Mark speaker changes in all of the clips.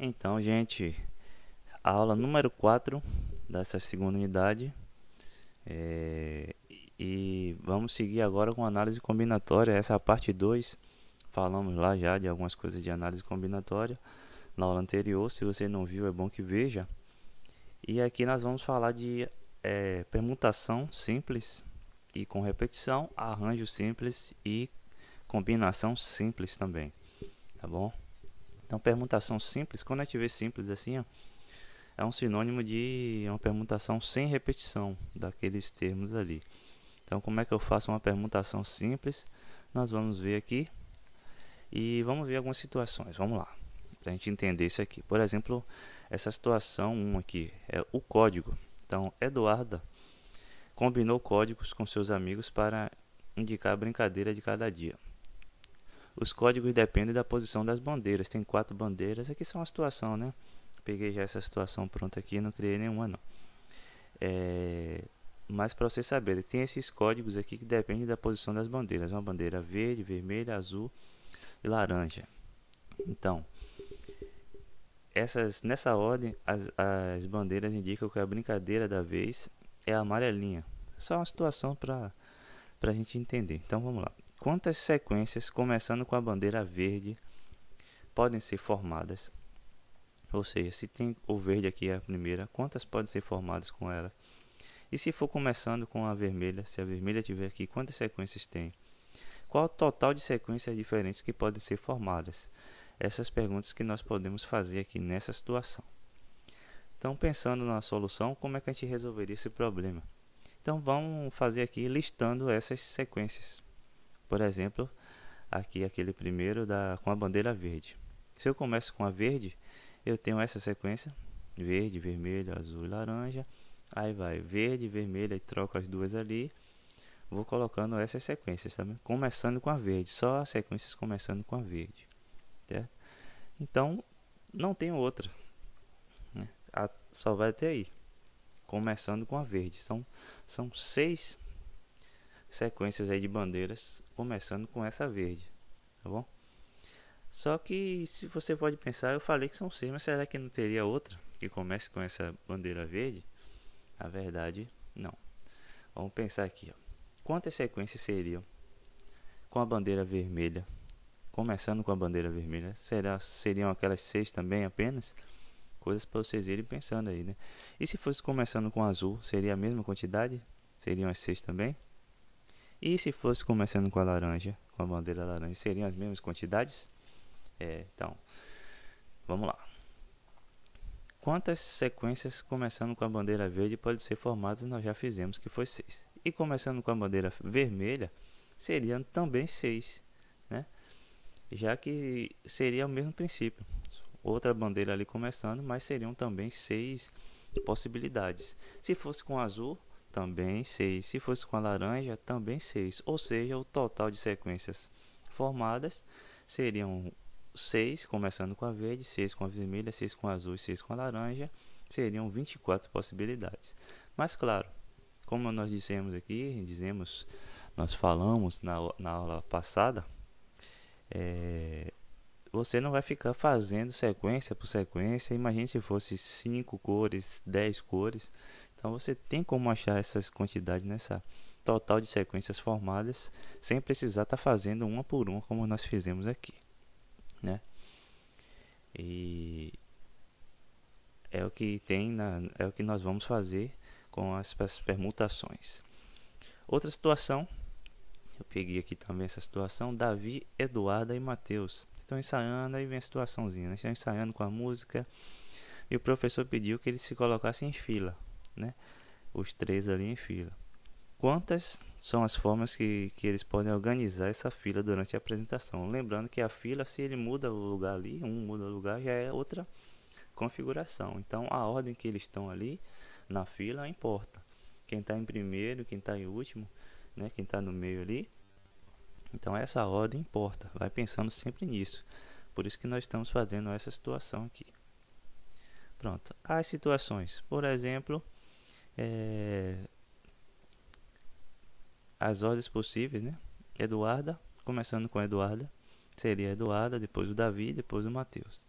Speaker 1: Então, gente, a aula número 4 dessa segunda unidade. É, e vamos seguir agora com análise combinatória. Essa é a parte 2. Falamos lá já de algumas coisas de análise combinatória na aula anterior. Se você não viu, é bom que veja. E aqui nós vamos falar de é, permutação simples e com repetição, arranjo simples e combinação simples também. Tá bom? Então, permutação simples, quando a gente vê simples assim, ó, é um sinônimo de uma permutação sem repetição daqueles termos ali. Então, como é que eu faço uma permutação simples? Nós vamos ver aqui e vamos ver algumas situações. Vamos lá, para a gente entender isso aqui. Por exemplo, essa situação 1 aqui é o código. Então, Eduarda combinou códigos com seus amigos para indicar a brincadeira de cada dia. Os códigos dependem da posição das bandeiras. Tem quatro bandeiras. Aqui são a situação, né? Peguei já essa situação pronta aqui, não criei nenhuma não. É... Mas para você saber tem esses códigos aqui que dependem da posição das bandeiras. Uma bandeira verde, vermelha, azul e laranja. Então, essas, nessa ordem, as, as bandeiras indicam que a brincadeira da vez é a amarelinha. Só uma situação para a gente entender. Então, vamos lá. Quantas sequências, começando com a bandeira verde, podem ser formadas? Ou seja, se tem o verde aqui é a primeira, quantas podem ser formadas com ela? E se for começando com a vermelha, se a vermelha tiver aqui, quantas sequências tem? Qual o total de sequências diferentes que podem ser formadas? Essas perguntas que nós podemos fazer aqui nessa situação. Então, pensando na solução, como é que a gente resolveria esse problema? Então, vamos fazer aqui listando essas sequências. Por exemplo, aqui aquele primeiro da, com a bandeira verde. Se eu começo com a verde, eu tenho essa sequência, verde, vermelho, azul e laranja. Aí vai verde, vermelho, e troco as duas ali. Vou colocando essas sequências, tá Começando com a verde, só as sequências começando com a verde. Certo? Então, não tem outra. Né? A, só vai até aí. Começando com a verde. São, são seis sequências aí de bandeiras começando com essa verde, tá bom? Só que se você pode pensar, eu falei que são seis, mas será que não teria outra que comece com essa bandeira verde? Na verdade, não. Vamos pensar aqui, ó. Quantas sequências seriam com a bandeira vermelha? Começando com a bandeira vermelha, será seriam aquelas seis também apenas? Coisas para vocês irem pensando aí, né? E se fosse começando com azul, seria a mesma quantidade? Seriam as seis também? E se fosse começando com a laranja, com a bandeira laranja, seriam as mesmas quantidades? É, então, vamos lá. Quantas sequências começando com a bandeira verde podem ser formadas? Nós já fizemos que foi 6. E começando com a bandeira vermelha, seriam também 6, né? Já que seria o mesmo princípio. Outra bandeira ali começando, mas seriam também 6 possibilidades. Se fosse com azul, também 6. Se fosse com a laranja, também 6. Ou seja, o total de sequências formadas seriam 6, começando com a verde, 6 com a vermelha, 6 com a azul e 6 com a laranja. Seriam 24 possibilidades. Mas claro, como nós dissemos aqui, dizemos, nós falamos na, na aula passada, é, você não vai ficar fazendo sequência por sequência. Imagine se fosse 5 cores, 10 cores. Então você tem como achar essas quantidades nessa total de sequências formadas sem precisar estar tá fazendo uma por uma como nós fizemos aqui, né? E é o que tem na, é o que nós vamos fazer com as, permutações. Outra situação, eu peguei aqui também essa situação, Davi, Eduarda e Mateus estão ensaiando, aí vem a situaçãozinha, né? estão ensaiando com a música e o professor pediu que eles se colocassem em fila né? Os três ali em fila. Quantas são as formas que, que eles podem organizar essa fila durante a apresentação? Lembrando que a fila, se ele muda o lugar ali, um muda o lugar, já é outra configuração. Então a ordem que eles estão ali na fila importa. Quem está em primeiro, quem está em último, né? Quem está no meio ali. Então essa ordem importa. Vai pensando sempre nisso. Por isso que nós estamos fazendo essa situação aqui. Pronto. As situações. Por exemplo, é, as ordens possíveis, né? Eduarda, começando com Eduarda, seria Eduarda, depois o Davi, depois o Mateus.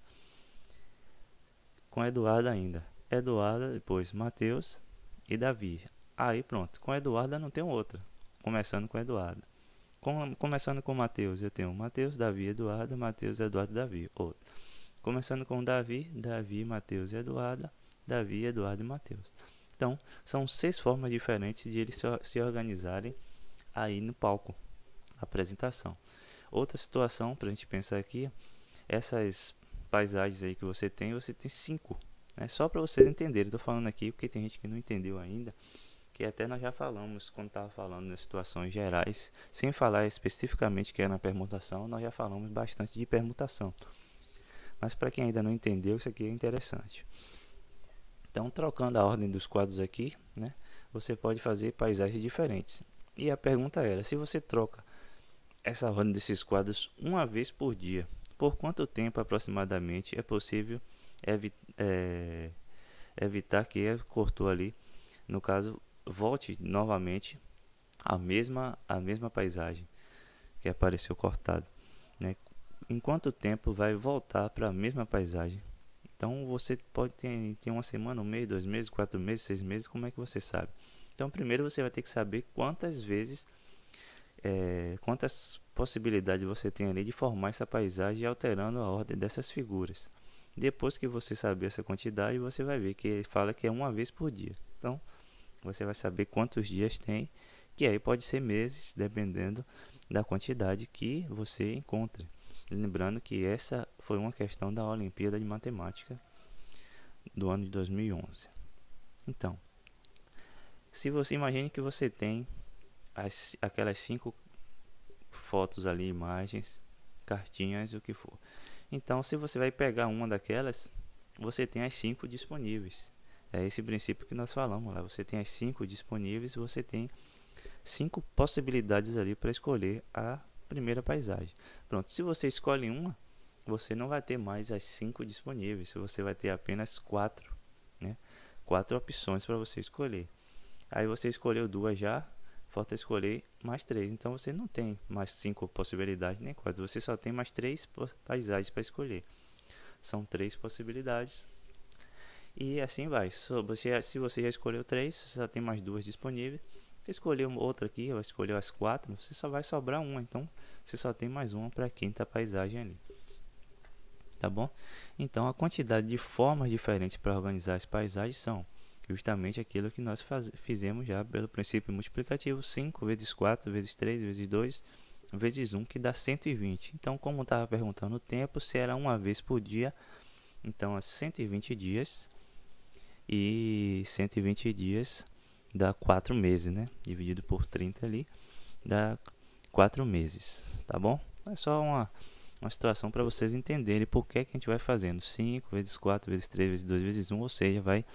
Speaker 1: Com Eduarda ainda. Eduarda, depois Mateus e Davi. Aí pronto, com Eduarda não tem outra. Começando com Eduarda. Com, começando com Mateus, eu tenho Mateus, Davi, Eduarda, Mateus, Eduardo, Davi. Outro. Começando com Davi, Davi, Mateus e Eduarda, Davi, Eduardo e Mateus. Então, são seis formas diferentes de eles se, se organizarem aí no palco, na apresentação. Outra situação para a gente pensar aqui, essas paisagens aí que você tem, você tem cinco. Né? Só para vocês entenderem, estou falando aqui porque tem gente que não entendeu ainda, que até nós já falamos quando estava falando nas situações gerais, sem falar especificamente que é na permutação, nós já falamos bastante de permutação. Mas para quem ainda não entendeu, isso aqui é interessante. Então, trocando a ordem dos quadros aqui, né, você pode fazer paisagens diferentes. E a pergunta era: se você troca essa ordem desses quadros uma vez por dia, por quanto tempo aproximadamente é possível evi é, evitar que cortou ali, no caso, volte novamente a mesma a mesma paisagem que apareceu cortado, né? Em quanto tempo vai voltar para a mesma paisagem então você pode ter, ter uma semana, um mês, dois meses, quatro meses, seis meses, como é que você sabe? Então primeiro você vai ter que saber quantas vezes, é, quantas possibilidades você tem ali de formar essa paisagem alterando a ordem dessas figuras. Depois que você saber essa quantidade, você vai ver que ele fala que é uma vez por dia. Então você vai saber quantos dias tem, que aí pode ser meses, dependendo da quantidade que você encontre. Lembrando que essa foi uma questão da Olimpíada de Matemática do ano de 2011. Então, se você imagine que você tem as, aquelas cinco fotos ali, imagens, cartinhas, o que for. Então, se você vai pegar uma daquelas, você tem as cinco disponíveis. É esse princípio que nós falamos lá. Você tem as cinco disponíveis, você tem cinco possibilidades ali para escolher a primeira paisagem. Pronto, se você escolhe uma, você não vai ter mais as cinco disponíveis, você vai ter apenas quatro, né? Quatro opções para você escolher. Aí você escolheu duas já, falta escolher mais três. Então você não tem mais cinco possibilidades nem quatro, você só tem mais três paisagens para escolher. São três possibilidades. E assim vai. Se você, se você já escolheu três, você só tem mais duas disponíveis. Você escolher outra aqui, vai escolher as quatro, você só vai sobrar uma, então você só tem mais uma para a quinta paisagem ali. Tá bom? Então a quantidade de formas diferentes para organizar as paisagens são justamente aquilo que nós faz, fizemos já pelo princípio multiplicativo 5 vezes 4 vezes 3 vezes 2 vezes 1 que dá 120. Então, como estava perguntando o tempo, se era uma vez por dia, então é 120 dias e 120 dias dá 4 meses, né? Dividido por 30 ali, dá 4 meses, tá bom? É só uma, uma situação para vocês entenderem por que, que a gente vai fazendo 5 vezes 4 vezes 3 vezes 2 vezes 1, ou seja, vai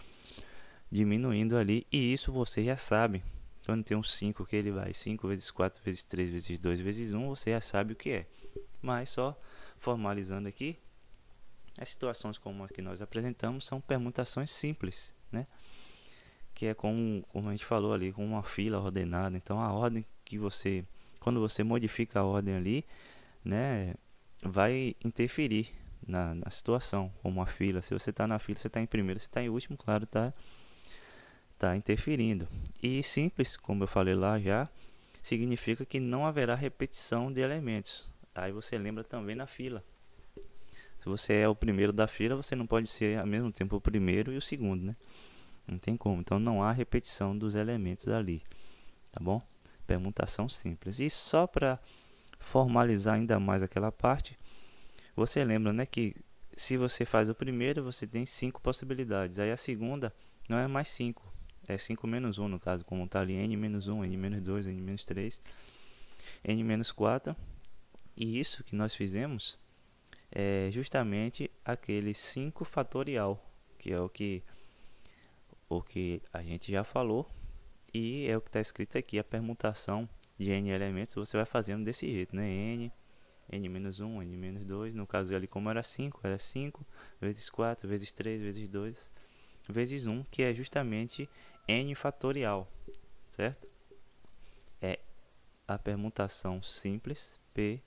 Speaker 1: diminuindo ali e isso você já sabe. Quando tem um 5 que ele vai 5 vezes 4 vezes 3 vezes 2 vezes 1, você já sabe o que é. Mas só formalizando aqui, as situações como a que nós apresentamos são permutações simples, né? que é como, como a gente falou ali, com uma fila ordenada. Então a ordem que você, quando você modifica a ordem ali, né, vai interferir na, na situação, como a fila. Se você está na fila, você está em primeiro, se está em último, claro, está tá interferindo. E simples, como eu falei lá já, significa que não haverá repetição de elementos. Aí você lembra também na fila. Se você é o primeiro da fila, você não pode ser ao mesmo tempo o primeiro e o segundo, né? Não tem como. Então não há repetição dos elementos ali, tá bom? Permutação simples. E só para formalizar ainda mais aquela parte, você lembra, né, que se você faz o primeiro, você tem cinco possibilidades. Aí a segunda não é mais 5, é 5 menos 1 no caso, como está ali n menos 1, n menos 2, n menos 3, n menos 4. E isso que nós fizemos é justamente aquele 5 fatorial, que é o que o que a gente já falou e é o que está escrito aqui, a permutação de n elementos você vai fazendo desse jeito, né? n, n-1, n-2, no caso ali como era 5, era 5, vezes 4, vezes 3, vezes 2, vezes 1, que é justamente n fatorial, certo? É a permutação simples, p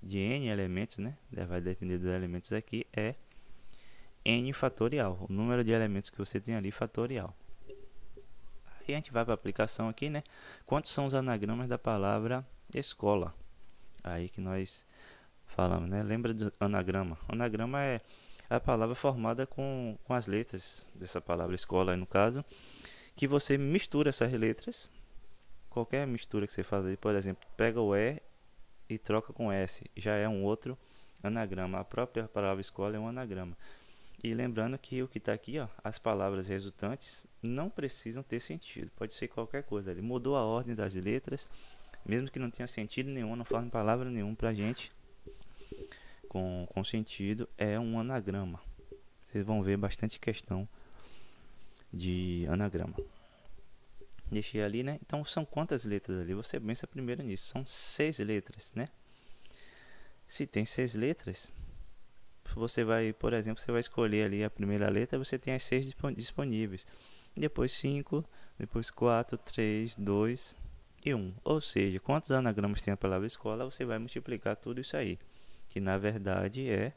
Speaker 1: de n elementos, né? Vai depender dos elementos aqui, é n fatorial, o número de elementos que você tem ali fatorial. Aí a gente vai para a aplicação aqui, né? Quantos são os anagramas da palavra escola? Aí que nós falamos, né? Lembra do anagrama? Anagrama é a palavra formada com, com as letras dessa palavra escola, no caso, que você mistura essas letras, qualquer mistura que você aí, por exemplo, pega o E e troca com S, já é um outro anagrama. A própria palavra escola é um anagrama. E lembrando que o que está aqui, ó, as palavras resultantes não precisam ter sentido, pode ser qualquer coisa. Ele mudou a ordem das letras, mesmo que não tenha sentido nenhum, não forme palavra nenhuma para gente com, com sentido, é um anagrama. Vocês vão ver bastante questão de anagrama. Deixei ali, né? Então são quantas letras ali? Você pensa primeiro nisso. São seis letras, né? Se tem seis letras, você vai, por exemplo, você vai escolher ali a primeira letra, você tem as seis disponíveis. Depois 5, depois 4, 3, 2 e 1. Um. Ou seja, quantos anagramas tem a palavra escola, você vai multiplicar tudo isso aí. Que na verdade é,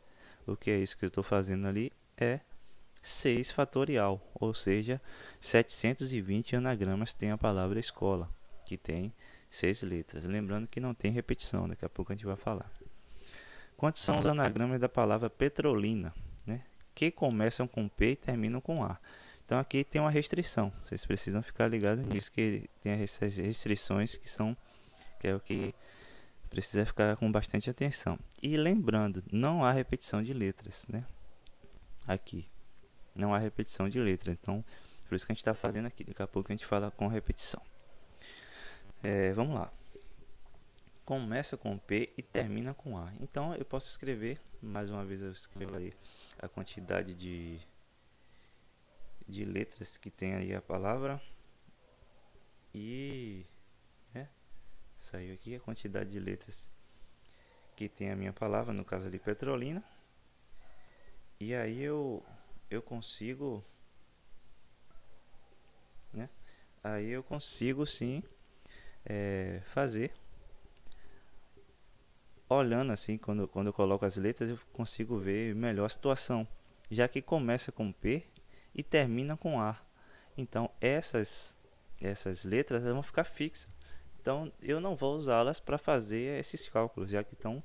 Speaker 1: o que é isso que eu estou fazendo ali, é 6 fatorial. Ou seja, 720 anagramas tem a palavra escola, que tem seis letras. Lembrando que não tem repetição, daqui a pouco a gente vai falar. Quantos são os anagramas da palavra petrolina, né? que começam com P e terminam com A? Então aqui tem uma restrição, vocês precisam ficar ligados nisso, que tem essas restrições que são, que é o que precisa ficar com bastante atenção. E lembrando, não há repetição de letras, né? Aqui, não há repetição de letra, então por isso que a gente está fazendo aqui, daqui a pouco a gente fala com repetição. É, vamos lá começa com P e termina com A. Então eu posso escrever, mais uma vez eu escrevo aí a quantidade de, de letras que tem aí a palavra. E né, saiu aqui a quantidade de letras que tem a minha palavra, no caso ali petrolina. E aí eu, eu consigo. Né? Aí eu consigo sim é, fazer olhando assim, quando, quando eu coloco as letras, eu consigo ver melhor a situação, já que começa com P e termina com A. Então essas, essas letras vão ficar fixas. Então eu não vou usá-las para fazer esses cálculos, já que estão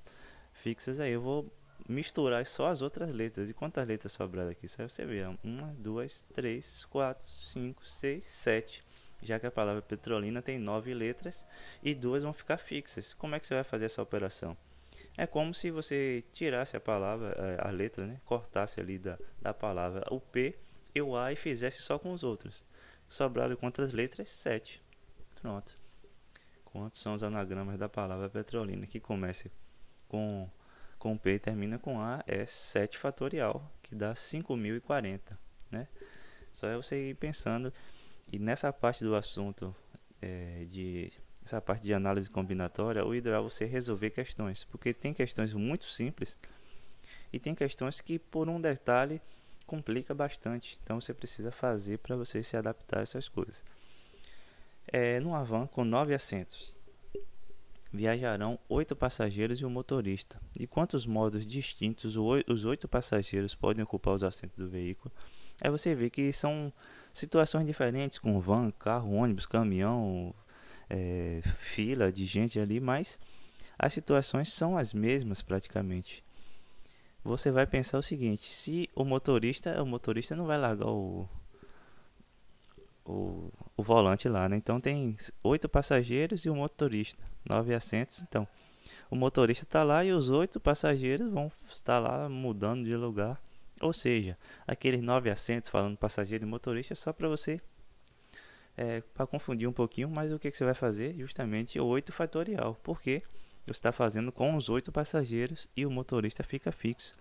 Speaker 1: fixas aí. Eu vou misturar só as outras letras. E quantas letras sobraram aqui? Só você ver. É uma, duas, três, quatro, cinco, seis, sete. Já que a palavra petrolina tem nove letras e duas vão ficar fixas. Como é que você vai fazer essa operação? É como se você tirasse a palavra, eh, a letra, né? cortasse ali da, da palavra o P e o A e fizesse só com os outros. Sobraram quantas letras? Sete. Pronto. Quantos são os anagramas da palavra petrolina que começa com, com P e termina com A? É 7 fatorial, que dá 5.040, né? Só é você ir pensando. E nessa parte do assunto é, de essa parte de análise combinatória, o ideal é você resolver questões, porque tem questões muito simples e tem questões que por um detalhe complica bastante. Então você precisa fazer para você se adaptar a essas coisas. É, no van com nove assentos, viajarão oito passageiros e um motorista. De quantos modos distintos os oito passageiros podem ocupar os assentos do veículo? Aí é você vê que são situações diferentes com van, carro, ônibus, caminhão, é, fila de gente ali, mas as situações são as mesmas praticamente. Você vai pensar o seguinte: se o motorista, o motorista não vai largar o, o, o volante lá, né? Então tem oito passageiros e o um motorista, nove assentos. Então o motorista está lá e os oito passageiros vão estar lá mudando de lugar. Ou seja, aqueles nove assentos falando passageiro e motorista é só para você é, para confundir um pouquinho, mas o que, que você vai fazer? Justamente 8 fatorial, porque você está fazendo com os 8 passageiros e o motorista fica fixo.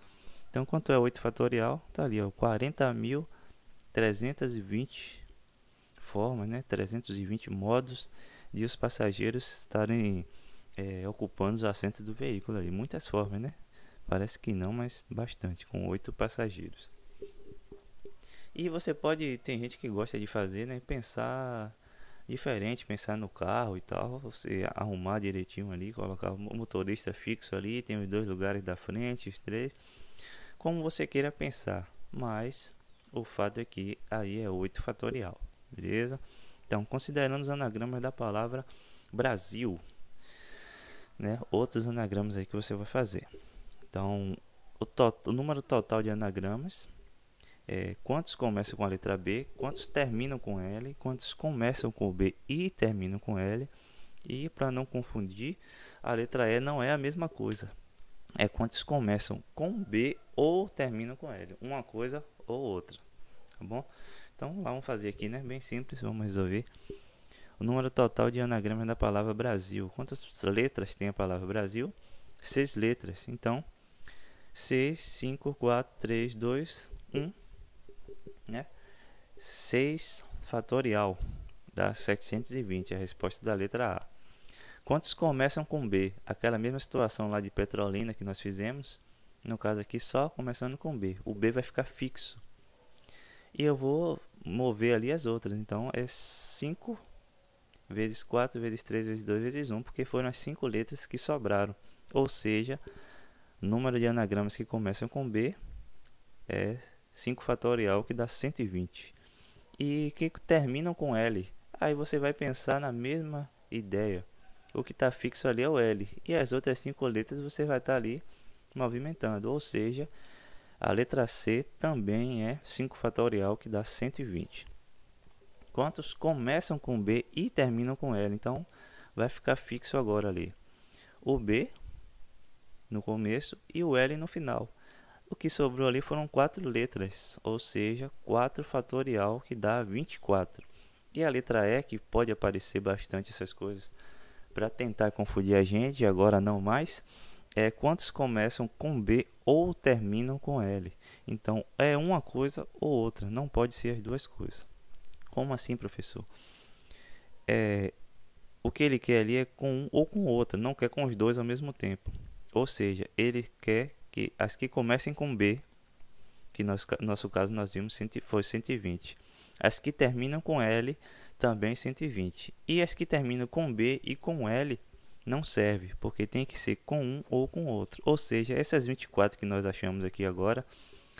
Speaker 1: Então, quanto é 8 fatorial? Está ali, 40.320 formas, né? 320 modos de os passageiros estarem é, ocupando os assentos do veículo ali. Muitas formas, né? Parece que não, mas bastante, com 8 passageiros. E você pode, tem gente que gosta de fazer, né? Pensar diferente, pensar no carro e tal. Você arrumar direitinho ali, colocar o motorista fixo ali, tem os dois lugares da frente, os três. Como você queira pensar. Mas o fato é que aí é 8 fatorial, beleza? Então, considerando os anagramas da palavra Brasil, né? Outros anagramas aí que você vai fazer. Então, o, to o número total de anagramas é, quantos começam com a letra B, quantos terminam com L, quantos começam com B e terminam com L. E para não confundir, a letra E não é a mesma coisa. É quantos começam com B ou terminam com L, uma coisa ou outra, tá bom? Então vamos fazer aqui, né? Bem simples, vamos resolver. O número total de anagramas da palavra Brasil. Quantas letras tem a palavra Brasil? Seis letras. Então, 6, 5, 4, 3, 2, 1 né? 6 fatorial dá 720, é a resposta da letra A. Quantos começam com B? Aquela mesma situação lá de Petrolina que nós fizemos, no caso aqui só começando com B. O B vai ficar fixo. E eu vou mover ali as outras, então é 5 vezes 4 vezes 3 vezes 2 vezes 1, porque foram as 5 letras que sobraram. Ou seja, número de anagramas que começam com B é 5 fatorial, que dá 120, e que terminam com L. Aí você vai pensar na mesma ideia. O que está fixo ali é o L, e as outras cinco letras você vai estar tá ali movimentando, ou seja, a letra C também é 5 fatorial, que dá 120. Quantos começam com B e terminam com L? Então, vai ficar fixo agora ali. O B no começo e o L no final. O que sobrou ali foram quatro letras, ou seja, 4 fatorial que dá 24. E a letra E que pode aparecer bastante essas coisas para tentar confundir a gente, agora não mais, é quantos começam com B ou terminam com L. Então é uma coisa ou outra, não pode ser as duas coisas. Como assim, professor? É, o que ele quer ali é com um ou com o outro, não quer com os dois ao mesmo tempo. Ou seja, ele quer que as que comecem com B, que no nosso caso nós vimos foi 120. As que terminam com L também 120. E as que terminam com B e com L não serve, porque tem que ser com um ou com outro. Ou seja, essas 24 que nós achamos aqui agora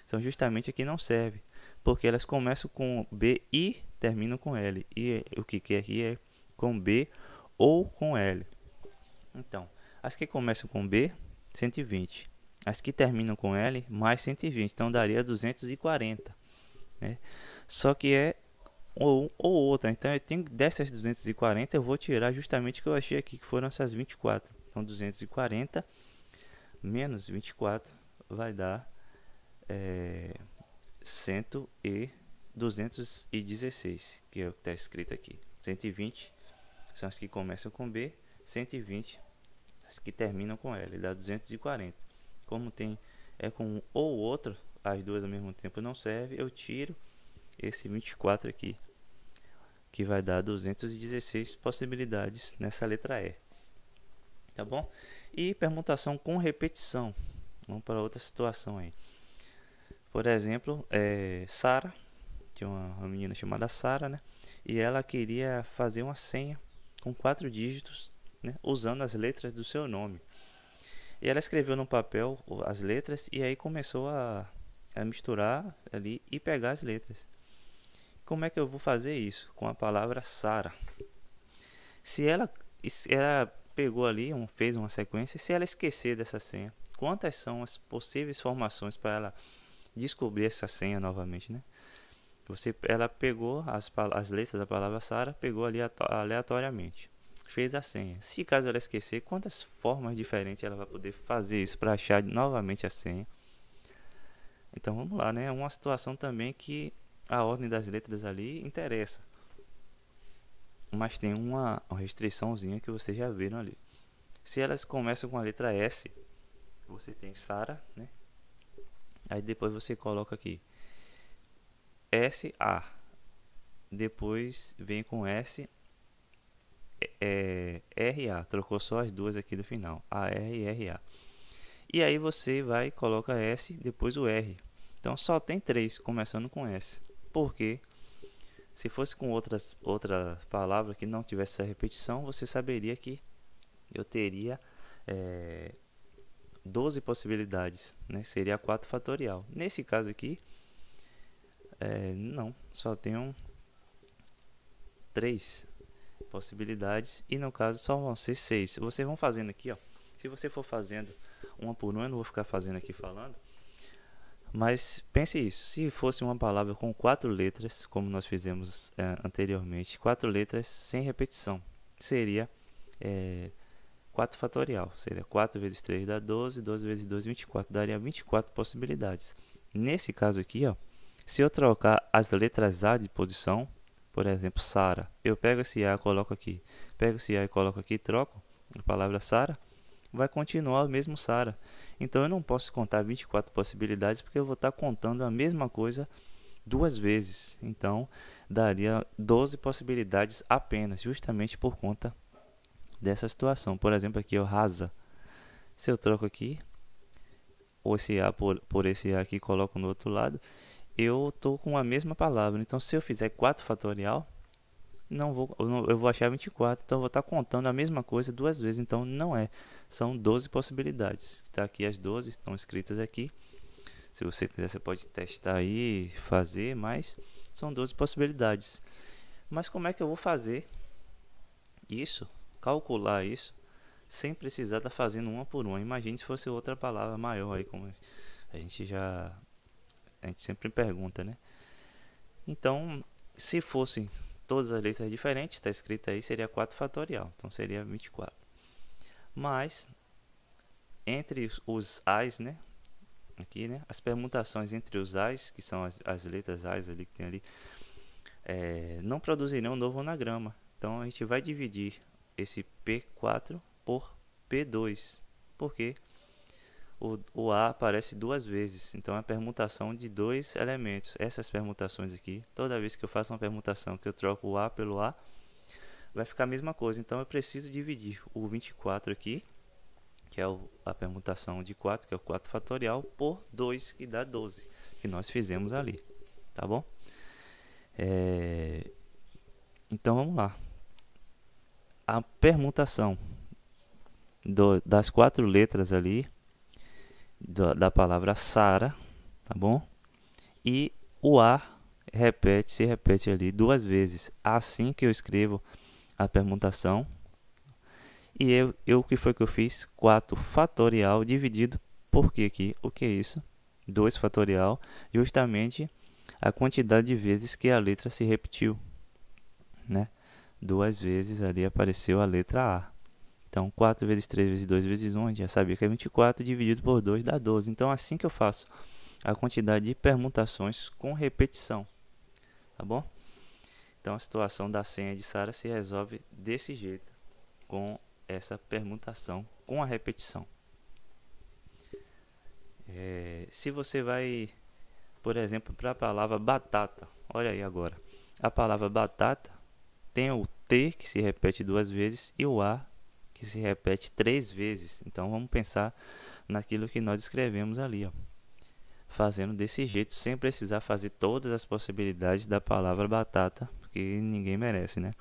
Speaker 1: são justamente aqui não serve, porque elas começam com B e terminam com L. E é, o que quer aqui é com B ou com L. Então, as que começam com B, 120 as que terminam com L, mais 120. Então daria 240. Né? Só que é ou, ou outra. Então eu tenho dessas 240, eu vou tirar justamente o que eu achei aqui, que foram essas 24. Então 240 menos 24 vai dar é, 100 e 216, que é o que está escrito aqui. 120 são as que começam com B, 120 as que terminam com L, dá 240 como tem é com um ou outro, as duas ao mesmo tempo não serve, eu tiro esse 24 aqui, que vai dar 216 possibilidades nessa letra E. Tá bom? E permutação com repetição. Vamos para outra situação aí. Por exemplo, é, Sara, tinha uma, uma menina chamada Sara, né? E ela queria fazer uma senha com quatro dígitos, né? usando as letras do seu nome. E ela escreveu no papel as letras e aí começou a, a misturar ali e pegar as letras. Como é que eu vou fazer isso? Com a palavra Sara. Se ela, ela pegou ali, um, fez uma sequência, se ela esquecer dessa senha, quantas são as possíveis formações para ela descobrir essa senha novamente, né? Você, ela pegou as, as letras da palavra Sara, pegou ali aleatoriamente fez a senha. Se caso ela esquecer, quantas formas diferentes ela vai poder fazer isso para achar novamente a senha? Então vamos lá, né? É uma situação também que a ordem das letras ali interessa. Mas tem uma restriçãozinha que vocês já viram ali. Se elas começam com a letra S, você tem Sara, né? Aí depois você coloca aqui S A. Depois vem com S é, é, é RA, trocou só as duas aqui do final, AR e RA. E aí você vai e coloca S, depois o R. Então só tem três, começando com S. Porque se fosse com outras outra palavra que não tivesse essa repetição, você saberia que eu teria é, 12 possibilidades, né? Seria 4 fatorial. Nesse caso aqui, é, não, só um 3 possibilidades e no caso só vão ser seis. Vocês vão fazendo aqui, ó. Se você for fazendo uma por uma, eu não vou ficar fazendo aqui falando. Mas pense isso, se fosse uma palavra com quatro letras, como nós fizemos é, anteriormente, quatro letras sem repetição, seria é, 4 fatorial, seria 4 vezes 3 dá 12, 12 vezes 2, 24, daria 24 possibilidades. Nesse caso aqui, ó, se eu trocar as letras A de posição, por exemplo, Sara. Eu pego esse A, coloco aqui. Pego esse A e coloco aqui, troco a palavra Sara. Vai continuar o mesmo Sara. Então eu não posso contar 24 possibilidades porque eu vou estar contando a mesma coisa duas vezes. Então daria 12 possibilidades apenas, justamente por conta dessa situação. Por exemplo, aqui eu rasa. Se eu troco aqui, ou esse A por, por esse A aqui coloco no outro lado, eu estou com a mesma palavra. Então, se eu fizer 4 fatorial, não vou, eu vou achar 24. Então, eu vou estar tá contando a mesma coisa duas vezes. Então, não é. São 12 possibilidades. Está aqui as 12, estão escritas aqui. Se você quiser, você pode testar aí, fazer, mas são 12 possibilidades. Mas como é que eu vou fazer isso, calcular isso, sem precisar estar tá fazendo uma por uma? Imagine se fosse outra palavra maior aí, como a gente já a gente sempre pergunta, né? Então, se fossem todas as letras diferentes, está escrito aí, seria 4 fatorial. Então, seria 24. Mas, entre os a's, né? Aqui, né? As permutações entre os a's, que são as, as letras a's ali que tem ali, é, não produzirão um novo anagrama. Então, a gente vai dividir esse P4 por P2. Por quê? Porque o, o A aparece duas vezes. Então é a permutação de dois elementos. Essas permutações aqui, toda vez que eu faço uma permutação que eu troco o A pelo A, vai ficar a mesma coisa. Então eu preciso dividir o 24 aqui, que é o, a permutação de 4, que é o 4 fatorial, por 2, que dá 12, que nós fizemos ali. Tá bom? É... Então vamos lá. A permutação do, das quatro letras ali da, da palavra Sara, tá bom? E o A repete, se repete ali duas vezes. Assim que eu escrevo a permutação. E eu, eu que foi que eu fiz? 4 fatorial dividido por que aqui? O que é isso? 2 fatorial, justamente a quantidade de vezes que a letra se repetiu, né? Duas vezes ali apareceu a letra A. Então, 4 vezes 3 vezes 2 vezes 1, a gente já sabia que é 24, dividido por 2 dá 12. Então, assim que eu faço a quantidade de permutações com repetição, tá bom? Então, a situação da senha de Sara se resolve desse jeito, com essa permutação com a repetição. É, se você vai, por exemplo, para a palavra batata, olha aí agora. A palavra batata tem o T que se repete duas vezes e o A que se repete três vezes. Então vamos pensar naquilo que nós escrevemos ali, ó. Fazendo desse jeito, sem precisar fazer todas as possibilidades da palavra batata, porque ninguém merece, né?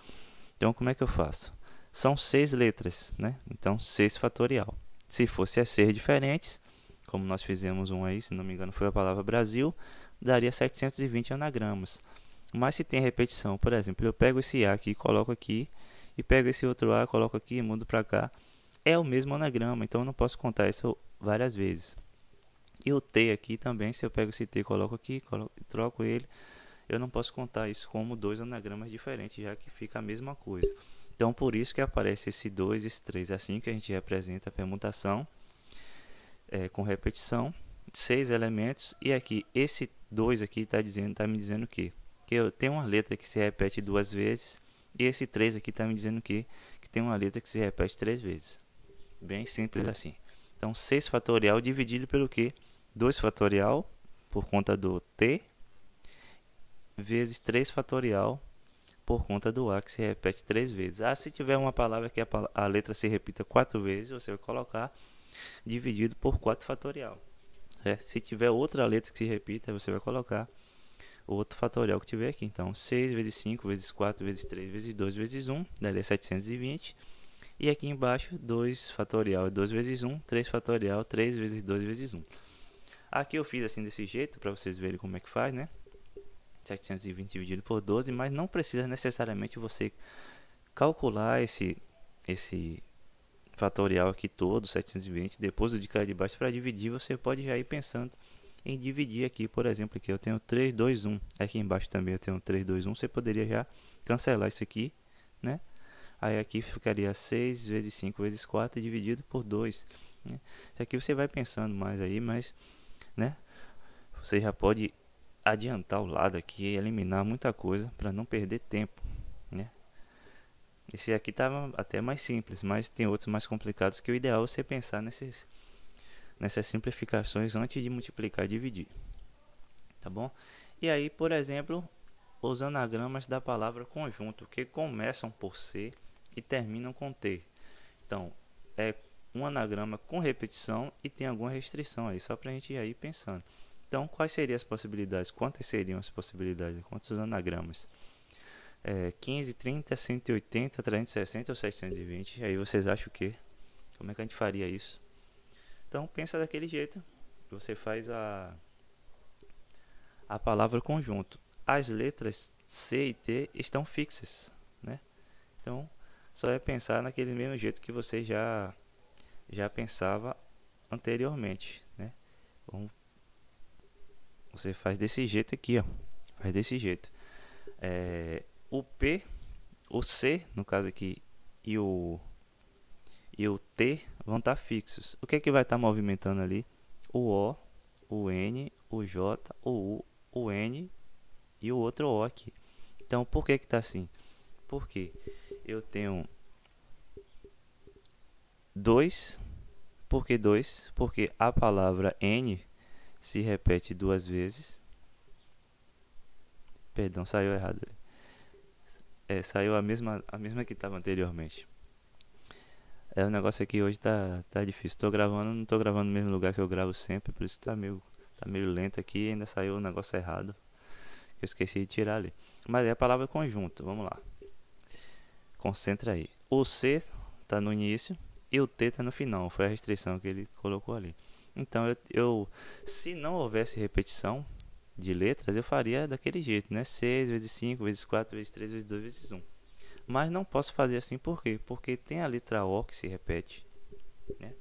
Speaker 1: Então como é que eu faço? São seis letras, né? Então seis fatorial. Se fosse a ser diferentes, como nós fizemos um aí, se não me engano foi a palavra Brasil, daria 720 anagramas. Mas se tem repetição, por exemplo, eu pego esse A aqui e coloco aqui e pego esse outro A, coloco aqui e mudo para cá. É o mesmo anagrama, então eu não posso contar isso várias vezes. E o T aqui também, se eu pego esse T coloco aqui, coloco, troco ele, eu não posso contar isso como dois anagramas diferentes, já que fica a mesma coisa. Então, por isso que aparece esse 2, esse 3, assim que a gente representa a permutação é, com repetição, seis elementos. E aqui, esse 2 aqui está dizendo, tá me dizendo que, que eu tenho uma letra que se repete duas vezes, e esse 3 aqui está me dizendo que, que tem uma letra que se repete três vezes. Bem simples é. assim. Então, 6 fatorial dividido pelo que? 2 fatorial, por conta do t, vezes 3 fatorial, por conta do a, que se repete três vezes. Ah, se tiver uma palavra que a, a letra se repita quatro vezes, você vai colocar dividido por 4 fatorial. Certo? Se tiver outra letra que se repita, você vai colocar outro fatorial que tiver aqui. Então, 6 vezes 5, vezes 4, vezes 3, vezes 2, vezes 1, daria 720. E aqui embaixo, 2 fatorial é 2 vezes 1, 3 fatorial, 3 vezes 2 vezes 1. Aqui eu fiz assim desse jeito, para vocês verem como é que faz, né? 720 dividido por 12, mas não precisa necessariamente você calcular esse, esse fatorial aqui todo, 720, depois do de cá de baixo, para dividir, você pode já ir pensando em dividir aqui, por exemplo, aqui eu tenho 3, 2, 1. Aqui embaixo também eu tenho 3, 2, 1. Você poderia já cancelar isso aqui, né? Aí aqui ficaria 6 vezes 5 vezes 4 dividido por 2. Né? Aqui você vai pensando mais aí, mas, né? Você já pode adiantar o lado aqui e eliminar muita coisa para não perder tempo, né? Esse aqui estava até mais simples, mas tem outros mais complicados que o ideal é você pensar nesses nessas simplificações antes de multiplicar e dividir. Tá bom? E aí, por exemplo, os anagramas da palavra conjunto, que começam por C e terminam com T. Então, é um anagrama com repetição e tem alguma restrição aí, só para a gente ir aí pensando. Então, quais seriam as possibilidades? Quantas seriam as possibilidades? Quantos anagramas? É, 15, 30, 180, 360 ou 720? Aí vocês acham o quê? Como é que a gente faria isso? Então pensa daquele jeito. Você faz a a palavra conjunto. As letras C e T estão fixas, né? Então só é pensar naquele mesmo jeito que você já já pensava anteriormente, né? Então, você faz desse jeito aqui, ó. Faz desse jeito. É, o P, o C, no caso aqui, e o e o T vão estar tá fixos. O que é que vai estar tá movimentando ali? O O, o N, o J, o U, o N e o outro O aqui. Então, por que que está assim? Porque eu tenho 2, por que 2? Porque a palavra N se repete duas vezes. Perdão, saiu errado. É, saiu a mesma, a mesma que estava anteriormente. É, o negócio aqui hoje tá, tá difícil. Tô gravando, não tô gravando no mesmo lugar que eu gravo sempre, por isso tá meio, tá meio lento aqui ainda saiu um negócio errado. Que eu esqueci de tirar ali. Mas é a palavra conjunto, vamos lá. Concentra aí. O C tá no início e o T tá no final. Foi a restrição que ele colocou ali. Então eu, eu se não houvesse repetição de letras, eu faria daquele jeito, né? 6 vezes 5 vezes 4 vezes 3 vezes 2 vezes 1. Mas não posso fazer assim por quê? Porque tem a letra O que se repete né?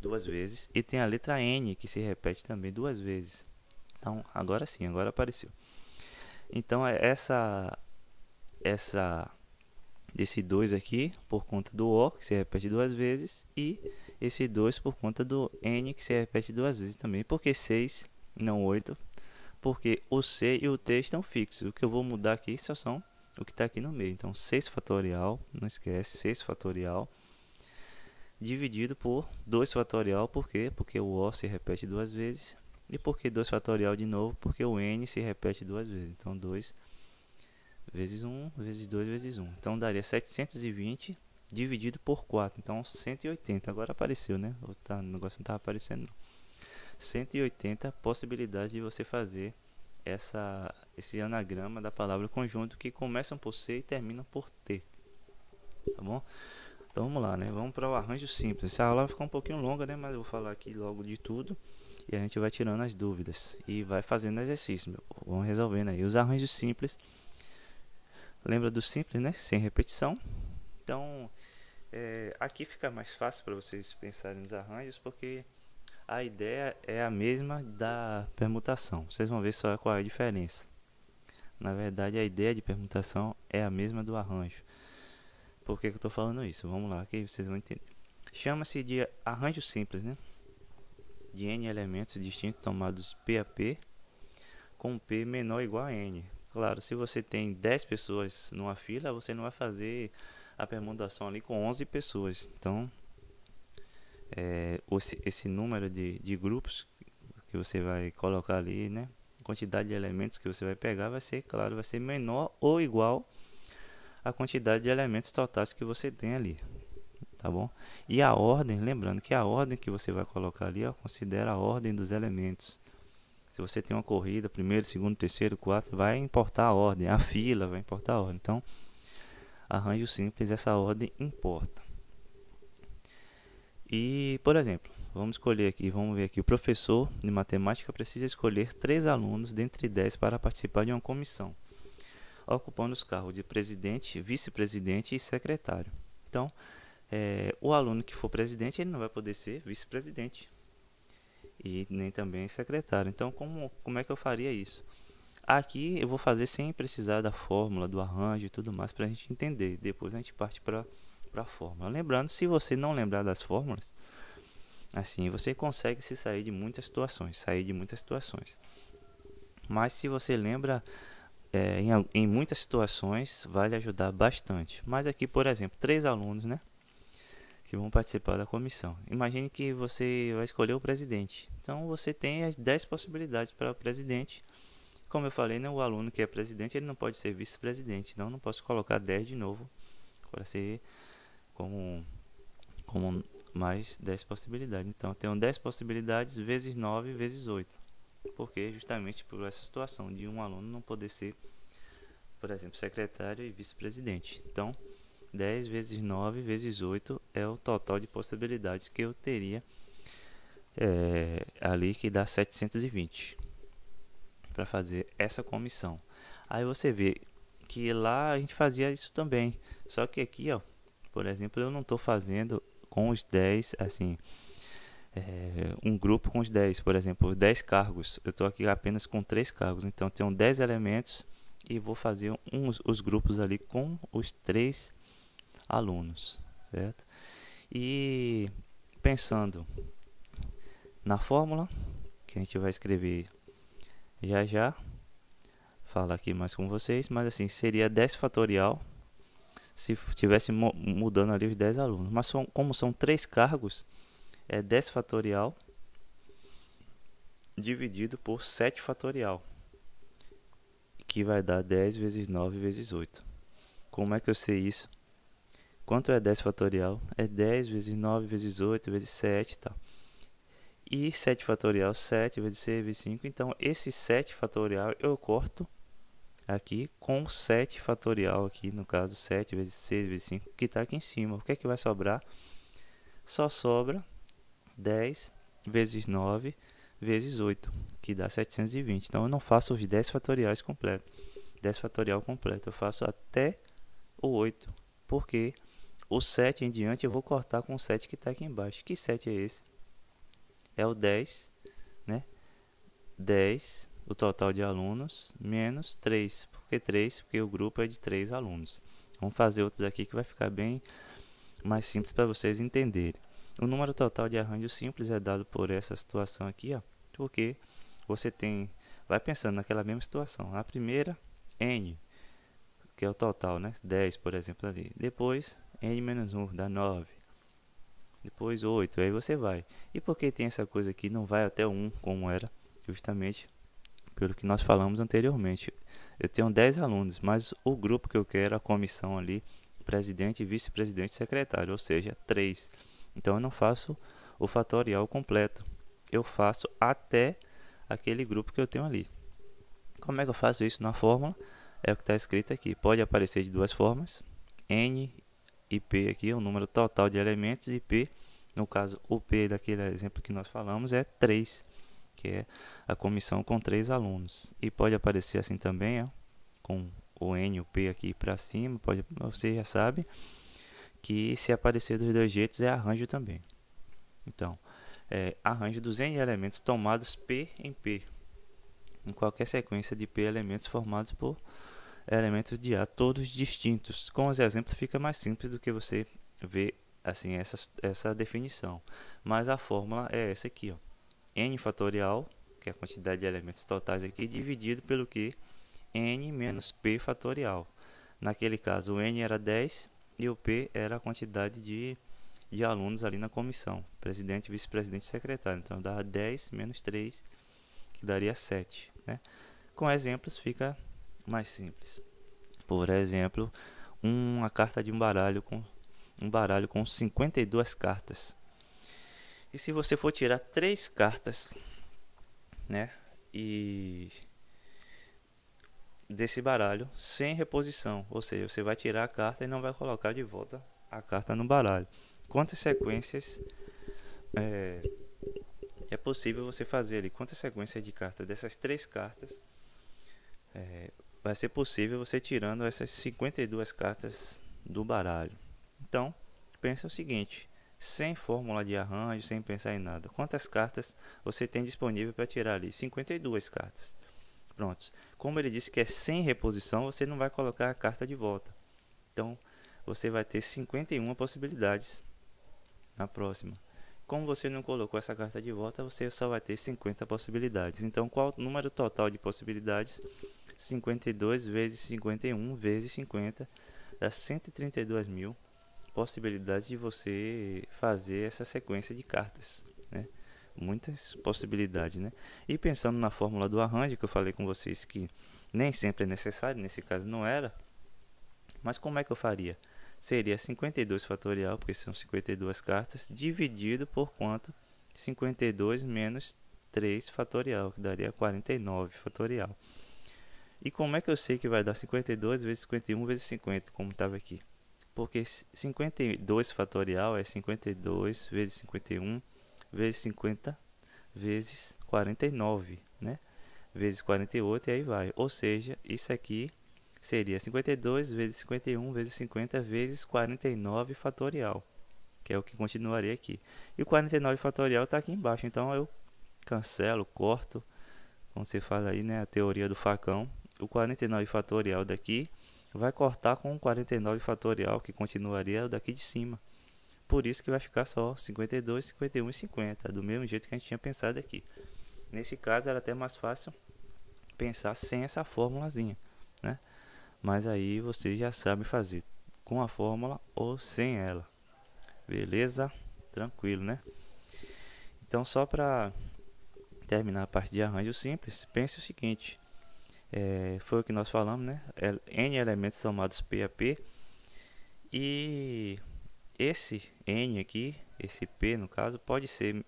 Speaker 1: duas vezes e tem a letra N que se repete também duas vezes. Então, agora sim, agora apareceu. Então, é essa essa desse 2 aqui por conta do O, que se repete duas vezes, e esse 2 por conta do N, que se repete duas vezes também. porque 6 não 8? Porque o C e o T estão fixos. O que eu vou mudar aqui só são o que está aqui no meio. Então, 6 fatorial, não esquece, 6 fatorial dividido por 2 fatorial, por quê? Porque o O se repete duas vezes. E por que 2 fatorial de novo? Porque o N se repete duas vezes. Então, 2 vezes 1, vezes 2, vezes 1. Então, daria 720 dividido por 4. Então, 180. Agora apareceu, né? O, tá, o negócio não estava tá aparecendo, não. 180 possibilidades de você fazer essa, esse anagrama da palavra conjunto que começam por C e terminam por T. Tá bom? Então vamos lá, né? Vamos para o arranjo simples. Essa aula vai ficar um pouquinho longa, né? Mas eu vou falar aqui logo de tudo e a gente vai tirando as dúvidas e vai fazendo exercício. Vamos resolvendo aí os arranjos simples. Lembra do simples, né? Sem repetição. Então, é, aqui fica mais fácil para vocês pensarem nos arranjos, porque a ideia é a mesma da permutação. Vocês vão ver só qual é a diferença. Na verdade, a ideia de permutação é a mesma do arranjo. Por que, que eu estou falando isso? Vamos lá, que vocês vão entender. Chama-se de arranjo simples, né? De n elementos distintos tomados p a p, com p menor ou igual a n. Claro, se você tem 10 pessoas numa fila, você não vai fazer a permutação ali com 11 pessoas. Então, é, esse número de, de grupos que você vai colocar ali, né? quantidade de elementos que você vai pegar vai ser, claro, vai ser menor ou igual à quantidade de elementos totais que você tem ali, tá bom? E a ordem, lembrando que a ordem que você vai colocar ali, ó, considera a ordem dos elementos. Se você tem uma corrida, primeiro, segundo, terceiro, quarto, vai importar a ordem, a fila vai importar a ordem. Então, arranjo simples, essa ordem importa. E, por exemplo, vamos escolher aqui, vamos ver aqui, o professor de matemática precisa escolher três alunos dentre dez para participar de uma comissão, ocupando os cargos de presidente, vice-presidente e secretário. Então, é, o aluno que for presidente, ele não vai poder ser vice-presidente e nem também secretário. Então, como, como é que eu faria isso? Aqui eu vou fazer sem precisar da fórmula, do arranjo e tudo mais para a gente entender. Depois a gente parte para para a fórmula. Lembrando, se você não lembrar das fórmulas, assim você consegue se sair de muitas situações, sair de muitas situações. Mas se você lembra é, em, em, muitas situações, vai lhe ajudar bastante. Mas aqui, por exemplo, três alunos, né? Que vão participar da comissão. Imagine que você vai escolher o presidente. Então você tem as 10 possibilidades para o presidente. Como eu falei, né, o aluno que é presidente, ele não pode ser vice-presidente. Então não posso colocar 10 de novo para ser como, como mais 10 possibilidades. Então, eu tenho 10 possibilidades vezes 9 vezes 8. Porque justamente por essa situação de um aluno não poder ser, por exemplo, secretário e vice-presidente. Então, 10 vezes 9 vezes 8 é o total de possibilidades que eu teria é, ali que dá 720 para fazer essa comissão. Aí você vê que lá a gente fazia isso também, só que aqui ó, por exemplo, eu não estou fazendo com os 10, assim, é, um grupo com os 10, por exemplo, 10 cargos. Eu estou aqui apenas com 3 cargos, então tenho 10 elementos e vou fazer um, os grupos ali com os 3 alunos, certo? E pensando na fórmula, que a gente vai escrever já já, fala aqui mais com vocês, mas assim, seria 10 fatorial se estivesse mudando ali os 10 alunos. Mas são, como são três cargos, é 10 fatorial dividido por 7 fatorial, que vai dar 10 vezes 9 vezes 8. Como é que eu sei isso? Quanto é 10 fatorial? É 10 vezes 9 vezes 8 vezes 7 e tá? E 7 fatorial, 7 vezes 6 vezes 5. Então, esse 7 fatorial eu corto aqui com 7 fatorial aqui, no caso 7 vezes 6 vezes 5, que está aqui em cima. O que é que vai sobrar? Só sobra 10 vezes 9 vezes 8, que dá 720. Então eu não faço os 10 fatoriais completos. 10 fatorial completo, eu faço até o 8, porque o 7 em diante eu vou cortar com o 7 que está aqui embaixo. Que 7 é esse? É o 10, né? 10 o total de alunos menos 3. Por que 3? Porque o grupo é de 3 alunos. Vamos fazer outros aqui que vai ficar bem mais simples para vocês entenderem. O número total de arranjos simples é dado por essa situação aqui, ó, porque você tem, vai pensando naquela mesma situação. A primeira, n, que é o total, né? 10, por exemplo, ali. Depois, n menos 1 dá 9. Depois 8, aí você vai. E por que tem essa coisa aqui, não vai até 1, como era? Justamente pelo que nós falamos anteriormente. Eu tenho 10 alunos, mas o grupo que eu quero, a comissão ali, presidente, vice-presidente e secretário, ou seja, 3. Então eu não faço o fatorial completo. Eu faço até aquele grupo que eu tenho ali. Como é que eu faço isso na fórmula? É o que está escrito aqui. Pode aparecer de duas formas. N e P aqui o número total de elementos e P, no caso o P daquele exemplo que nós falamos, é 3 que é a comissão com três alunos. E pode aparecer assim também, ó, com o N e o P aqui para cima, pode, você já sabe que se aparecer dos dois jeitos é arranjo também. Então, é, arranjo dos N elementos tomados P em P, em qualquer sequência de P elementos formados por elementos de A, todos distintos. Com os exemplos fica mais simples do que você ver assim essa, essa definição. Mas a fórmula é essa aqui, ó n fatorial, que é a quantidade de elementos totais aqui, dividido pelo que n menos p fatorial. Naquele caso, o n era 10 e o p era a quantidade de, de alunos ali na comissão, presidente, vice-presidente e secretário. Então, dava 10 menos 3, que daria 7. Né? Com exemplos, fica mais simples. Por exemplo, uma carta de um baralho com um baralho com 52 cartas. E se você for tirar três cartas, né? E desse baralho sem reposição, ou seja, você vai tirar a carta e não vai colocar de volta a carta no baralho. Quantas sequências é, é possível você fazer ali? Quantas sequências de cartas dessas três cartas é, vai ser possível você tirando essas 52 cartas do baralho? Então, pensa o seguinte: sem fórmula de arranjo, sem pensar em nada. Quantas cartas você tem disponível para tirar ali? 52 cartas. Prontos. Como ele disse que é sem reposição, você não vai colocar a carta de volta. Então, você vai ter 51 possibilidades na próxima. Como você não colocou essa carta de volta, você só vai ter 50 possibilidades. Então, qual o número total de possibilidades? 52 vezes 51 vezes 50 dá 132 mil possibilidades de você fazer essa sequência de cartas, né? Muitas possibilidades, né? E pensando na fórmula do arranjo que eu falei com vocês que nem sempre é necessário, nesse caso não era. Mas como é que eu faria? Seria 52 fatorial, porque são 52 cartas, dividido por quanto? 52 menos 3 fatorial, que daria 49 fatorial. E como é que eu sei que vai dar 52 vezes 51 vezes 50, como estava aqui? porque 52 fatorial é 52 vezes 51 vezes 50 vezes 49, né? Vezes 48 e aí vai. Ou seja, isso aqui seria 52 vezes 51 vezes 50 vezes 49 fatorial, que é o que continuaria aqui. E o 49 fatorial está aqui embaixo, então eu cancelo, corto, como você fala aí, né, a teoria do facão. O 49 fatorial daqui vai cortar com 49 fatorial, que continuaria daqui de cima. Por isso que vai ficar só 52, 51 e 50, do mesmo jeito que a gente tinha pensado aqui. Nesse caso era até mais fácil pensar sem essa fórmulazinha, né? Mas aí você já sabe fazer com a fórmula ou sem ela. Beleza? Tranquilo, né? Então só para terminar a parte de arranjo simples, pense o seguinte: é, foi o que nós falamos, né? É, N elementos somados P a P. E esse N aqui, esse P no caso, pode ser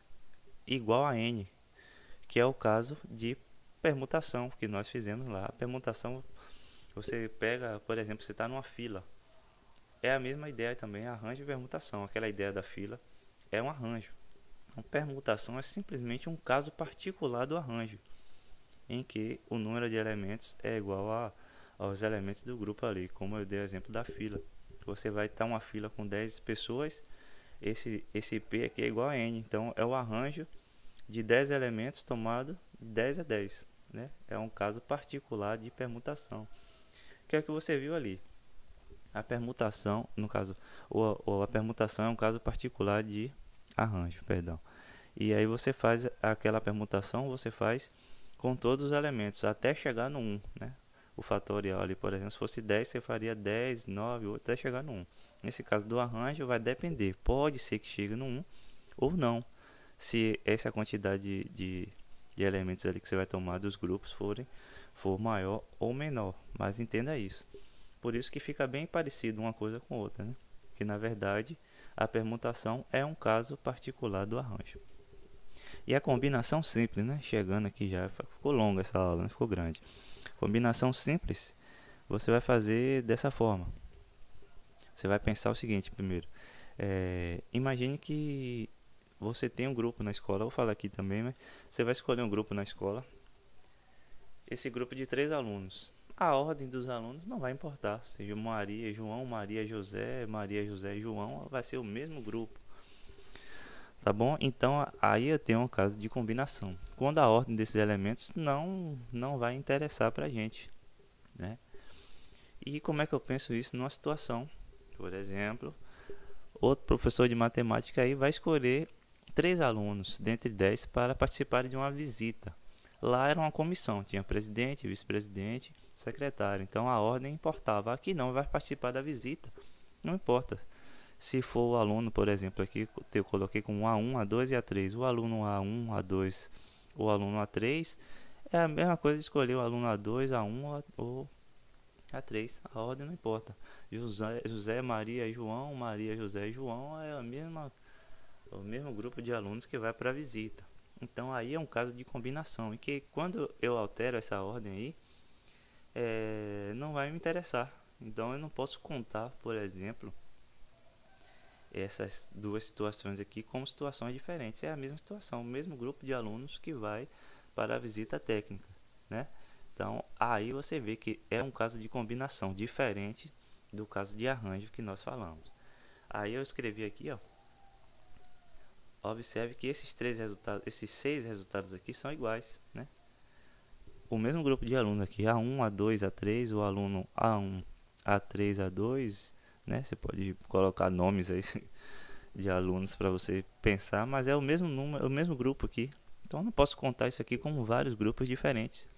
Speaker 1: igual a N, que é o caso de permutação que nós fizemos lá. A permutação, você pega, por exemplo, você está numa fila. É a mesma ideia também, arranjo e permutação. Aquela ideia da fila é um arranjo. Uma permutação é simplesmente um caso particular do arranjo em que o número de elementos é igual a, aos elementos do grupo ali, como eu dei o exemplo da fila. Você vai estar uma fila com 10 pessoas, esse, esse P aqui é igual a N, então é o arranjo de 10 elementos tomado de 10 a 10. Né? É um caso particular de permutação. O que é que você viu ali? A permutação, no caso, ou, ou a permutação é um caso particular de arranjo, perdão. E aí você faz aquela permutação, você faz com todos os elementos, até chegar no 1, né? O fatorial ali, por exemplo, se fosse 10, você faria 10, 9, 8, até chegar no 1. Nesse caso do arranjo, vai depender. Pode ser que chegue no 1 ou não. Se essa quantidade de, de, de elementos ali que você vai tomar dos grupos forem, for maior ou menor. Mas entenda isso. Por isso que fica bem parecido uma coisa com outra, né? Que na verdade a permutação é um caso particular do arranjo. E a combinação simples, né? Chegando aqui já, ficou longa essa aula, né? ficou grande. Combinação simples, você vai fazer dessa forma. Você vai pensar o seguinte primeiro. É, imagine que você tem um grupo na escola, vou falar aqui também, mas você vai escolher um grupo na escola. Esse grupo de três alunos. A ordem dos alunos não vai importar. Seja Maria, João, Maria, José, Maria, José e João, vai ser o mesmo grupo tá bom? Então aí eu tenho um caso de combinação. Quando a ordem desses elementos
Speaker 2: não
Speaker 1: não vai interessar para a gente, né? E como é que eu penso isso numa situação? Por exemplo, outro professor de matemática aí vai escolher três alunos dentre dez para participar de uma visita. Lá era uma comissão, tinha presidente, vice-presidente, secretário. Então a ordem importava. Aqui não vai participar da visita. Não importa. Se for o aluno, por exemplo, aqui eu coloquei como A1, A2 e A3. O aluno A1, A2 o aluno A3 é a mesma coisa de escolher o aluno A2, A1 ou A3. A ordem não importa. José, José Maria e João, Maria, José e João é a mesma, o mesmo grupo de alunos que vai para a visita. Então aí é um caso de combinação. E que quando eu altero essa ordem aí, é, não vai me interessar. Então eu não posso contar, por exemplo essas duas situações aqui como situações diferentes. É a mesma situação, o mesmo grupo de alunos que vai para a visita técnica, né? Então, aí você vê que é um caso de combinação diferente do caso de arranjo que nós falamos. Aí eu escrevi aqui, ó. Observe que esses três resultados, esses seis resultados aqui são iguais, né? O mesmo grupo de alunos aqui, A1, A2, A3, o aluno A1, A3, A2, né? Você pode colocar nomes aí de alunos para você pensar, mas é o mesmo número, é o mesmo grupo aqui. Então eu não posso contar isso aqui como vários grupos diferentes.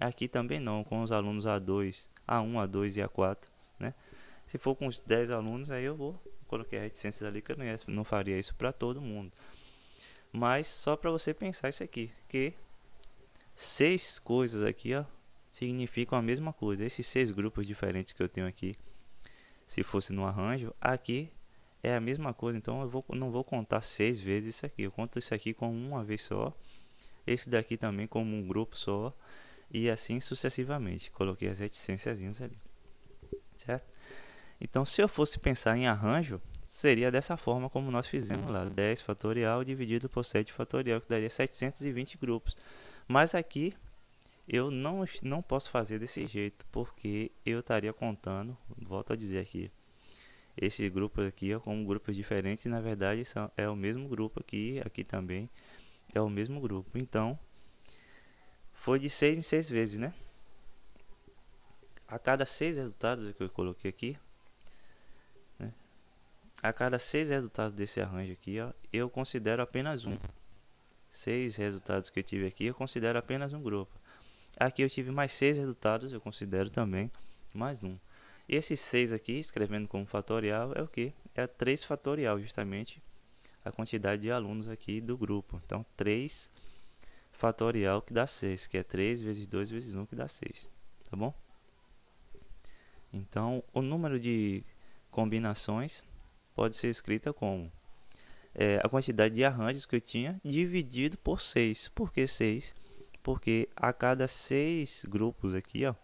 Speaker 1: Aqui também não, com os alunos A2, A1, A2 e A4, né? Se for com os 10 alunos, aí eu vou coloquei reticências ali que eu não, ia, não faria isso para todo mundo. Mas só para você pensar isso aqui, que seis coisas aqui, ó, significam a mesma coisa. Esses seis grupos diferentes que eu tenho aqui se fosse no arranjo. Aqui é a mesma coisa, então eu vou, não vou contar seis vezes isso aqui. Eu conto isso aqui como uma vez só, esse daqui também como um grupo só, e assim sucessivamente. Coloquei as reticências ali, certo? Então, se eu fosse pensar em arranjo, seria dessa forma como nós fizemos lá, 10 fatorial dividido por 7 fatorial, que daria 720 grupos. Mas aqui eu não, não posso fazer desse jeito, porque eu estaria contando, volto a dizer aqui, esse grupo aqui é como grupos diferentes, e na verdade são, é o mesmo grupo aqui, aqui também é o mesmo grupo. Então, foi de seis em seis vezes, né? A cada seis resultados que eu coloquei aqui, né? a cada seis resultados desse arranjo aqui, ó, eu considero apenas um. Seis resultados que eu tive aqui, eu considero apenas um grupo. Aqui eu tive mais seis resultados, eu considero também mais um. Esses seis aqui, escrevendo como fatorial, é o que? É 3 fatorial, justamente a quantidade de alunos aqui do grupo. Então, 3 fatorial que dá 6, que é 3 vezes 2 vezes 1 que dá 6, tá bom? Então, o número de combinações pode ser escrita como é, a quantidade de arranjos que eu tinha dividido por 6. Por que 6? porque a cada seis grupos aqui, ó,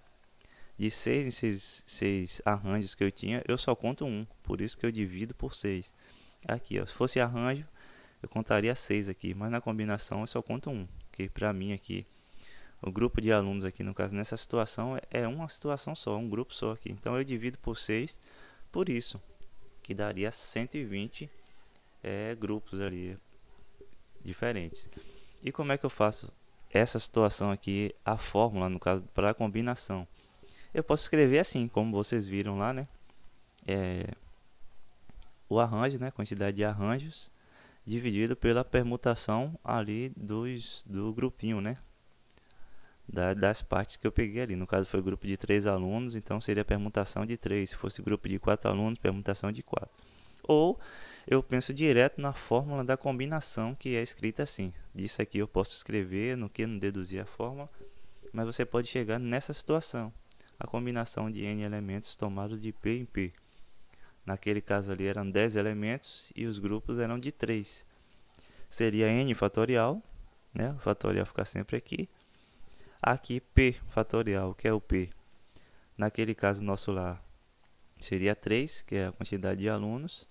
Speaker 1: de seis em seis, seis arranjos que eu tinha, eu só conto um, por isso que eu divido por seis. Aqui, ó, se fosse arranjo, eu contaria seis aqui, mas na combinação eu só conto um, que para mim aqui, o grupo de alunos aqui, no caso, nessa situação, é uma situação só, um grupo só aqui. Então, eu divido por seis, por isso, que daria 120 é, eh, grupos ali diferentes. E como é que eu faço essa situação aqui, a fórmula, no caso, para a combinação. Eu posso escrever assim, como vocês viram lá, né? É, o arranjo, né? Quantidade de arranjos dividido pela permutação ali dos, do grupinho, né? Da, das partes que eu peguei ali. No caso, foi grupo de três alunos, então seria permutação de três. Se fosse grupo de quatro alunos, permutação de quatro. Ou eu penso direto na fórmula da combinação que é escrita assim. Disso aqui eu posso escrever no que não deduzir a fórmula, mas você pode chegar nessa situação. A combinação de n elementos tomado de p em p. Naquele caso ali eram 10 elementos e os grupos eram de 3. Seria n fatorial, né? o fatorial fica sempre aqui. Aqui p fatorial, que é o p. Naquele caso nosso lá seria 3, que é a quantidade de alunos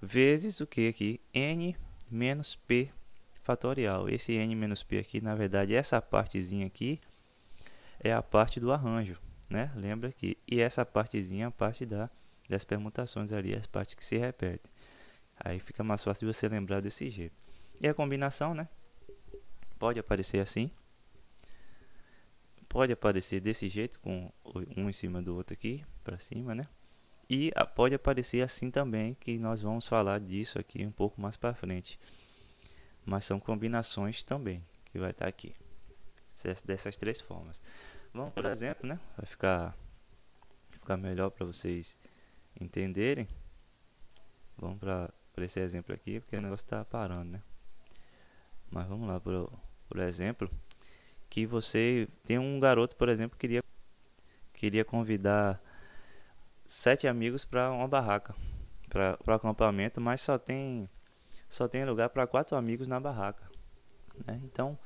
Speaker 1: vezes o que aqui? n menos p fatorial. Esse n menos p aqui, na verdade, essa partezinha aqui é a parte do arranjo, né? Lembra que e essa partezinha é a parte da das permutações ali, as partes que se repetem. Aí fica mais fácil de você lembrar desse jeito. E a combinação, né? Pode aparecer assim. Pode aparecer desse jeito, com um em cima do outro aqui, para cima, né? e ah, pode aparecer assim também, que nós vamos falar disso aqui um pouco mais para frente. Mas são combinações também que vai estar tá aqui. Dessas três formas. Vamos, por exemplo, né? Vai ficar, ficar melhor para vocês entenderem. Vamos para esse exemplo aqui, porque o negócio está parando, né? Mas vamos lá, por, por exemplo, que você tem um garoto, por exemplo, que queria, queria convidar sete amigos para uma barraca, para o acampamento, mas só tem só tem lugar para quatro amigos na barraca. Né? Então,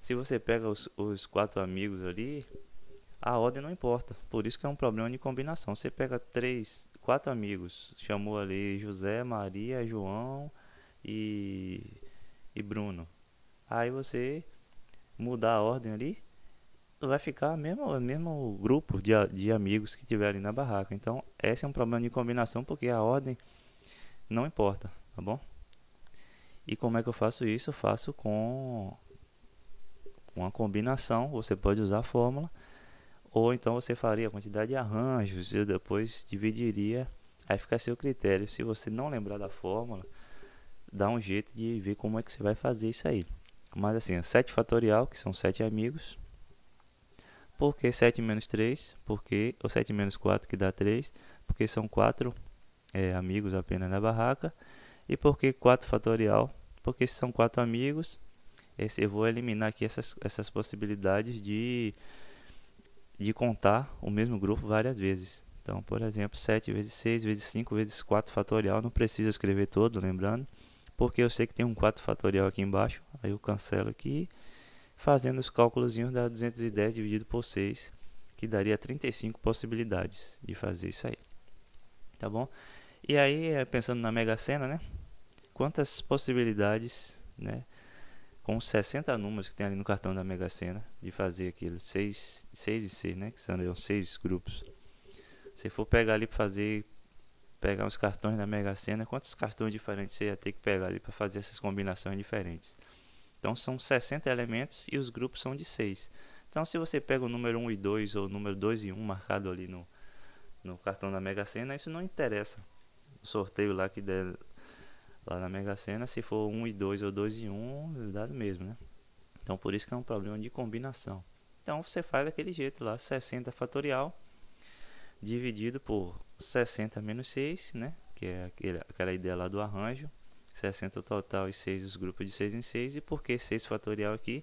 Speaker 1: se você pega os, os quatro amigos ali, a ordem não importa. Por isso que é um problema de combinação. Você pega três, quatro amigos, chamou ali José, Maria, João e, e Bruno. Aí você mudar a ordem ali, vai ficar mesmo mesmo grupo de, de amigos que tiver ali na barraca. Então, esse é um problema de combinação porque a ordem não importa, tá bom? E como é que eu faço isso? Eu faço com uma combinação, você pode usar a fórmula, ou então você faria a quantidade de arranjos e depois dividiria, aí fica a seu critério. Se você não lembrar da fórmula, dá um jeito de ver como é que você vai fazer isso aí. Mas assim, 7 é fatorial, que são 7 amigos, por que 7 menos 3? Porque, ou 7 menos 4 que dá 3, porque são 4 é, amigos apenas na barraca. E por que 4 fatorial? Porque se são 4 amigos, esse, eu vou eliminar aqui essas, essas possibilidades de, de contar o mesmo grupo várias vezes. Então, por exemplo, 7 vezes 6 vezes 5 vezes 4 fatorial, não preciso escrever todo, lembrando, porque eu sei que tem um 4 fatorial aqui embaixo, aí eu cancelo aqui fazendo os cálculos da 210 dividido por 6, que daria 35 possibilidades de fazer isso aí. Tá bom? E aí, é, pensando na Mega Sena, né? Quantas possibilidades, né? Com 60 números que tem ali no cartão da Mega Sena, de fazer aquilo, 6, 6 e 6, né? Que são 6 grupos. Se for pegar ali para fazer pegar os cartões da Mega Sena, quantos cartões diferentes você ia ter que pegar ali para fazer essas combinações diferentes? Então são 60 elementos e os grupos são de 6. Então se você pega o número 1 e 2 ou o número 2 e 1 marcado ali no, no cartão da Mega Sena, isso não interessa. O sorteio lá que der lá na Mega Sena, se for 1 e 2 ou 2 e 1, é dá mesmo, né? Então por isso que é um problema de combinação. Então você faz daquele jeito lá, 60 fatorial dividido por 60 menos 6, né? Que é aquela ideia lá do arranjo 60 total e 6 os grupos de 6 em 6. E por que 6 fatorial aqui?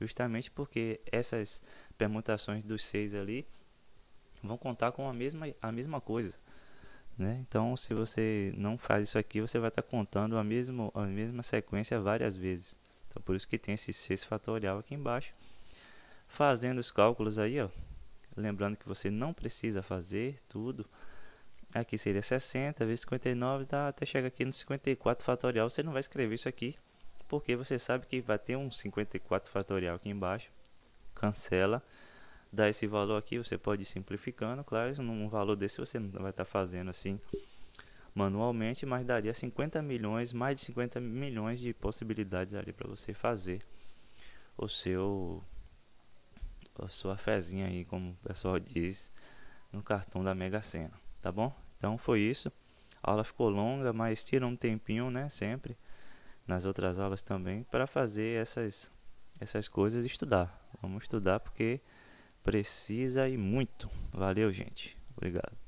Speaker 1: Justamente porque essas permutações dos 6 ali vão contar com a mesma, a mesma coisa. Né? Então, se você não faz isso aqui, você vai estar tá contando a, mesmo, a mesma sequência várias vezes. Então, por isso que tem esse 6 fatorial aqui embaixo. Fazendo os cálculos aí, ó, lembrando que você não precisa fazer tudo, Aqui seria 60 vezes 59, dá até chegar aqui no 54 fatorial. Você não vai escrever isso aqui, porque você sabe que vai ter um 54 fatorial aqui embaixo. Cancela, dá esse valor aqui, você pode ir simplificando. Claro, num valor desse você não vai estar tá fazendo assim manualmente, mas daria 50 milhões, mais de 50 milhões de possibilidades ali para você fazer o seu a sua fezinha aí, como o pessoal diz, no cartão da Mega Sena tá bom? Então foi isso. A aula ficou longa, mas tira um tempinho, né, sempre nas outras aulas também para fazer essas essas coisas e estudar. Vamos estudar porque precisa e muito. Valeu, gente. Obrigado.